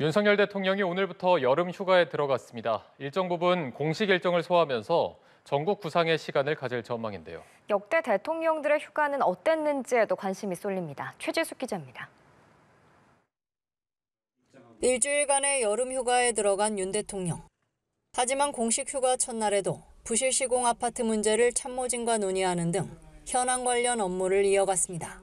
윤석열 대통령이 오늘부터 여름 휴가에 들어갔습니다. 일정 부분 공식 일정을 소화하면서 전국 구상의 시간을 가질 전망인데요. 역대 대통령들의 휴가는 어땠는지에도 관심이 쏠립니다. 최재숙 기자입니다. 일주일간의 여름 휴가에 들어간 윤 대통령. 하지만 공식 휴가 첫날에도 부실 시공 아파트 문제를 참모진과 논의하는 등 현안 관련 업무를 이어갔습니다.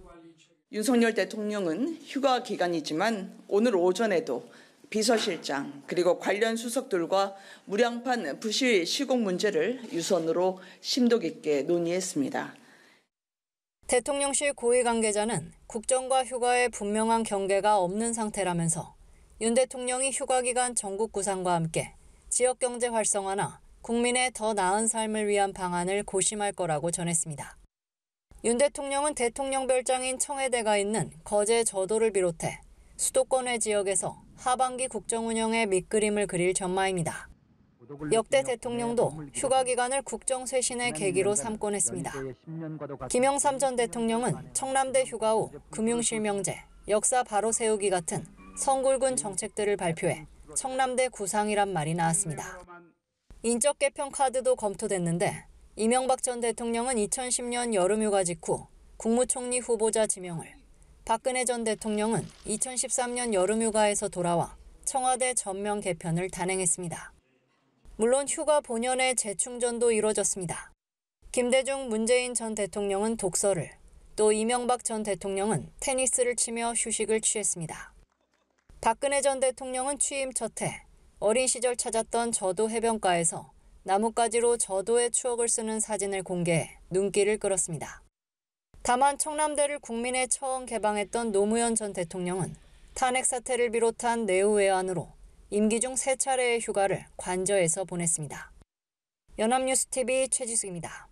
윤석열 대통령은 휴가 기간이지만 오늘 오전에도 비서실장 그리고 관련 수석들과 무량판 부실 시공 문제를 유선으로 심도 깊게 논의했습니다. 대통령실 고위 관계자는 국정과 휴가에 분명한 경계가 없는 상태라면서 윤 대통령이 휴가 기간 전국 구상과 함께 지역 경제 활성화나 국민의 더 나은 삶을 위한 방안을 고심할 거라고 전했습니다. 윤 대통령은 대통령 별장인 청해대가 있는 거제 저도를 비롯해 수도권의 지역에서 하반기 국정 운영의 밑그림을 그릴 전망입니다. 역대 대통령도 휴가 기간을 국정 쇄신의 계기로 삼곤 했습니다. 김영삼 전 대통령은 청남대 휴가 후 금융실명제, 역사 바로 세우기 같은 성골군 정책들을 발표해 청남대 구상이란 말이 나왔습니다. 인적 개편 카드도 검토됐는데 이명박 전 대통령은 2010년 여름휴가 직후 국무총리 후보자 지명을, 박근혜 전 대통령은 2013년 여름휴가에서 돌아와 청와대 전면 개편을 단행했습니다. 물론 휴가 본연의 재충전도 이뤄졌습니다. 김대중 문재인 전 대통령은 독서를, 또 이명박 전 대통령은 테니스를 치며 휴식을 취했습니다. 박근혜 전 대통령은 취임 첫해 어린 시절 찾았던 저도 해변가에서 나뭇가지로 저도의 추억을 쓰는 사진을 공개해 눈길을 끌었습니다. 다만 청남대를 국민의 처음 개방했던 노무현 전 대통령은 탄핵 사태를 비롯한 내후 외환으로 임기 중 세 차례의 휴가를 관저에서 보냈습니다. 연합뉴스TV 최지수입니다.